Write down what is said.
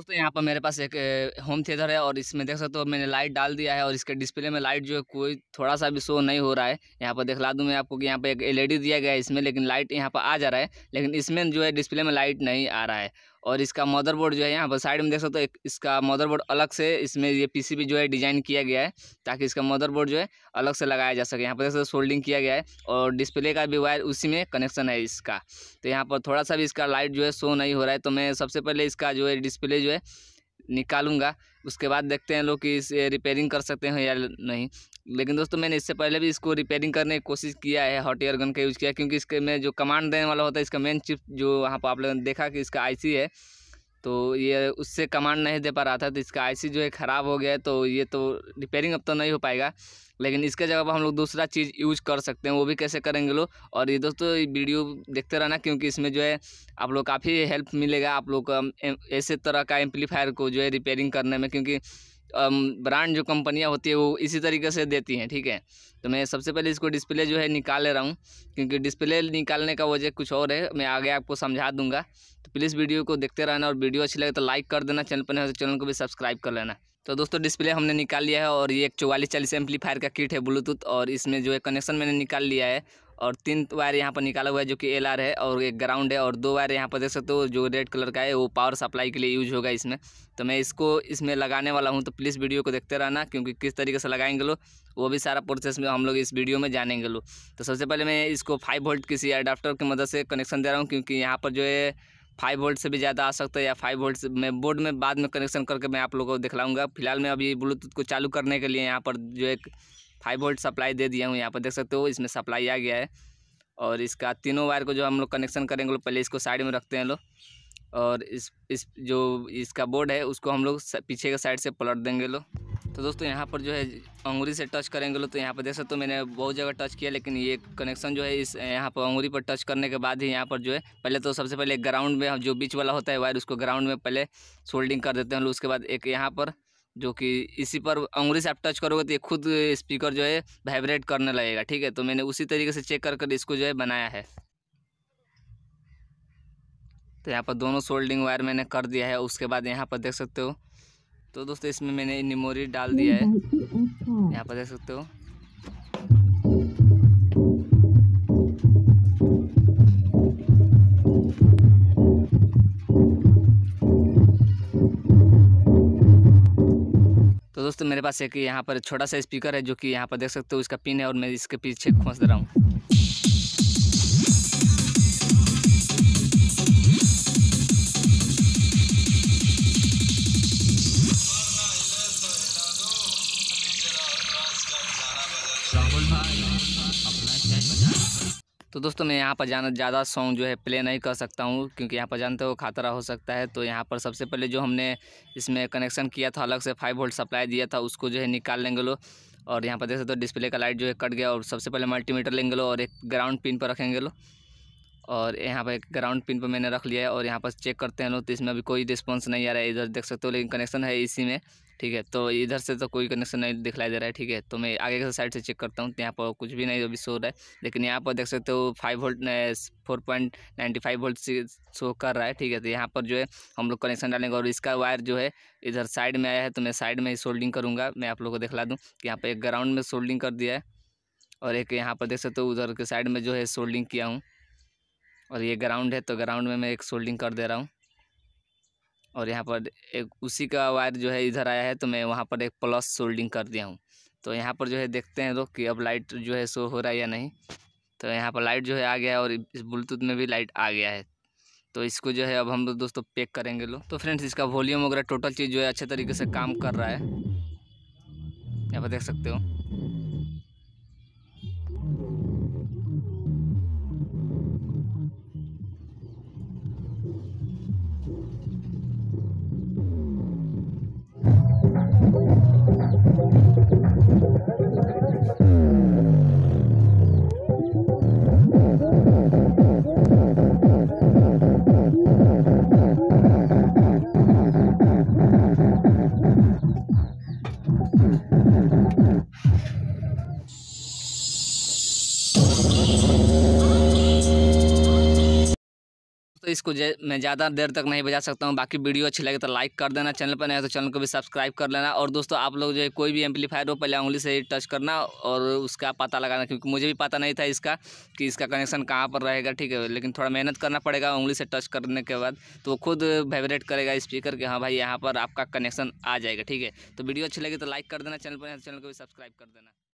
दोस्तों यहाँ पर मेरे पास एक होम थिएटर है और इसमें देख सकते हो मैंने लाइट डाल दिया है और इसके डिस्प्ले में लाइट जो है कोई थोड़ा सा भी शो नहीं हो रहा है यहाँ पर दिखला दूँ मैं आपको कि यहाँ पर एक एल दिया गया है इसमें लेकिन लाइट यहाँ पर आ जा रहा है लेकिन इसमें जो है डिस्प्ले में लाइट नहीं आ रहा है और इसका मदरबोर्ड जो है यहाँ पर साइड में देख सकते हो तो इसका मदरबोर्ड अलग से इसमें ये पीसीबी जो है डिज़ाइन किया गया है ताकि इसका मदरबोर्ड जो है अलग से लगाया जा सके यहाँ पर देख सकते हो सोल्डिंग किया गया है और डिस्प्ले का भी वायर उसी में कनेक्शन है इसका तो यहाँ पर थोड़ा सा भी इसका लाइट जो है शो नहीं हो रहा है तो मैं सबसे पहले इसका जो है डिस्प्ले जो है निकालूंगा उसके बाद देखते हैं लोग कि इसे रिपेयरिंग कर सकते हैं या नहीं लेकिन दोस्तों मैंने इससे पहले भी इसको रिपेयरिंग करने की कोशिश किया है हॉट एयर गन का यूज़ किया क्योंकि इसके में जो कमांड देने वाला होता है इसका मेन चिप जो वहाँ पर आप लोगों ने देखा कि इसका आईसी है तो ये उससे कमांड नहीं दे पा रहा था तो इसका आईसी जो है ख़राब हो गया है तो ये तो रिपेयरिंग अब तो नहीं हो पाएगा लेकिन इसके जगह पर हम लोग दूसरा चीज़ यूज कर सकते हैं वो भी कैसे करेंगे लोग और ये दोस्तों वीडियो देखते रहना क्योंकि इसमें जो है आप लोग काफ़ी हेल्प मिलेगा आप लोग ऐसे तरह का एम्पलीफायर को जो है रिपेयरिंग करने में क्योंकि ब्रांड जो कंपनियां होती है वो इसी तरीके से देती हैं ठीक है तो मैं सबसे पहले इसको डिस्प्ले जो है निकाल ले रहा हूँ क्योंकि डिस्प्ले निकालने का वजह कुछ और है मैं आगे आपको समझा दूंगा तो प्लीज़ वीडियो को देखते रहना और वीडियो अच्छी लगे तो लाइक कर देना चैनल पर नहीं तो चैनल को भी सब्सक्राइब कर लेना तो दोस्तों डिस्प्ले हमने निकाल लिया है और ये एक चौवालीस चालीस एम्पलीफायर का किट है ब्लूटूथ और इसमें जो है कनेक्शन मैंने निकाल लिया है और तीन वायर यहाँ पर निकाला हुआ है जो कि एल है और एक ग्राउंड है और दो वायर यहाँ पर देख सकते हो जो रेड कलर का है वो पावर सप्लाई के लिए यूज होगा इसमें तो मैं इसको इसमें लगाने वाला हूँ तो प्लीज़ वीडियो को देखते रहना क्योंकि किस तरीके से लगाएंगे लोग वो भी सारा प्रोसेस में हम लोग इस वीडियो में जानेंगे लो तो सबसे पहले मैं इसको फाइव वोल्ट किसी अडाप्टर की मदद से कनेक्शन दे रहा हूँ क्योंकि यहाँ पर जो है फाइव वोल्ट से भी ज़्यादा आ सकता है या फाइव वोल्ट मैं बोर्ड में बाद में कनेक्शन करके मैं आप लोगों को दिखलाऊंगा फिलहाल मैं अभी ब्लूटूथ को चालू करने के लिए यहाँ पर जो एक फाइव वोल्ट सप्लाई दे दिया हूँ यहाँ पर देख सकते हो इसमें सप्लाई आ गया है और इसका तीनों वायर को जो हम लोग कनेक्शन करेंगे लोग पहले इसको साइड में रखते हैं लोग और इस इस जो इसका बोर्ड है उसको हम लोग पीछे के साइड से पलट देंगे लोग तो दोस्तों यहाँ पर जो है अंगूरी से टच करेंगे लो तो यहाँ पर देख सकते हो मैंने बहुत जगह टच किया लेकिन ये कनेक्शन जो है इस यहाँ पर अंगूरी पर टच करने के बाद ही यहाँ पर जो है पहले तो सबसे पहले ग्राउंड में जो बीच वाला होता है वायर उसको ग्राउंड में पहले सोल्डिंग कर देते हैं लोग उसके बाद एक यहाँ पर जो कि इसी पर उंगली से आप टच करोगे तो ये खुद स्पीकर जो है वाइब्रेट करने लगेगा ठीक है तो मैंने उसी तरीके से चेक कर कर इसको जो है बनाया है तो यहाँ पर दोनों सोल्डिंग वायर मैंने कर दिया है उसके बाद यहाँ पर देख सकते हो तो दोस्तों इसमें मैंने निमोरी डाल दिया है अच्छा। यहाँ पर देख सकते हो तो दोस्तों मेरे पास एक यहाँ पर छोटा सा स्पीकर है जो कि यहाँ पर देख सकते हो इसका पिन है और मैं इसके पीछे खोस दे रहा हूँ तो दोस्तों मैं यहाँ पर जाना ज़्यादा सॉन्ग जो है प्ले नहीं कर सकता हूँ क्योंकि यहाँ पर जानते हो खतरा हो सकता है तो यहाँ पर सबसे पहले जो हमने इसमें कनेक्शन किया था अलग से फाइव वोल्ट सप्लाई दिया था उसको जो है निकाल लेंगे लो और यहाँ पर देख सकते हो डिस्प्ले का लाइट जो है कट गया और सबसे पहले मल्टीमीटर लेंगे लो और एक ग्राउंड पिन पर रखेंगे लो और यहाँ पर एक ग्राउंड पिन पर मैंने रख लिया है और यहाँ पर चेक करते हैं लोग तो इसमें अभी कोई रिस्पॉन्स नहीं आ रहा है इधर देख सकते हो लेकिन कनेक्शन है इसी में ठीक है तो इधर से तो कोई कनेक्शन नहीं दिखलाई दे रहा है ठीक है तो मैं आगे के साइड से चेक करता हूँ तो यहाँ पर कुछ भी नहीं अभी शो रहा है लेकिन यहाँ पर देख सकते हो five volt four point ninety five volt show कर रहा है ठीक है तो यहाँ पर जो है हम लोग कनेक्शन डालेंगे और इसका वायर जो है इधर साइड में आया है तो मैं साइड में ही सोल्डिंग करूँगा मैं आप लोग को दिखला दूँ कि यहाँ पर एक ग्राउंड में सोल्डिंग कर दिया है और एक यहाँ पर देख सकते हो उधर के साइड में जो है सोल्डिंग किया हूँ और ये ग्राउंड है तो ग्राउंड में मैं एक सोल्डिंग कर दे रहा हूँ और यहाँ पर एक उसी का वायर जो है इधर आया है तो मैं वहाँ पर एक प्लस सोल्डिंग कर दिया हूँ तो यहाँ पर जो है देखते हैं लोग कि अब लाइट जो है शो हो रहा है या नहीं तो यहाँ पर लाइट जो है आ गया है और इस ब्लूटूथ में भी लाइट आ गया है तो इसको जो है अब हम लोग दोस्तों पेक करेंगे लोग तो फ्रेंड्स इसका वॉल्यूम वगैरह टोटल चीज़ जो है अच्छे तरीके से काम कर रहा है यहाँ पर देख सकते हो तो इसको मैं ज़्यादा देर तक नहीं बजा सकता हूँ बाकी वीडियो अच्छी लगे तो लाइक कर देना चैनल पर नहीं तो चैनल को भी सब्सक्राइब कर लेना और दोस्तों आप लोग जो है कोई भी एम्पलीफायर हो पहले उंगली से टच करना और उसका पता लगाना क्योंकि मुझे भी पता नहीं था इसका कि इसका कनेक्शन कहाँ पर रहेगा ठीक है लेकिन थोड़ा मेहनत करना पड़ेगा उंगली से टच करने के बाद तो खुद वाइब्रेट करेगा स्पीकर कि हाँ भाई यहाँ पर आपका कनेक्शन आ जाएगा ठीक है तो वीडियो अच्छी लगी तो लाइक कर देना चैनल पर तो चैनल को भी सब्सक्राइब कर देना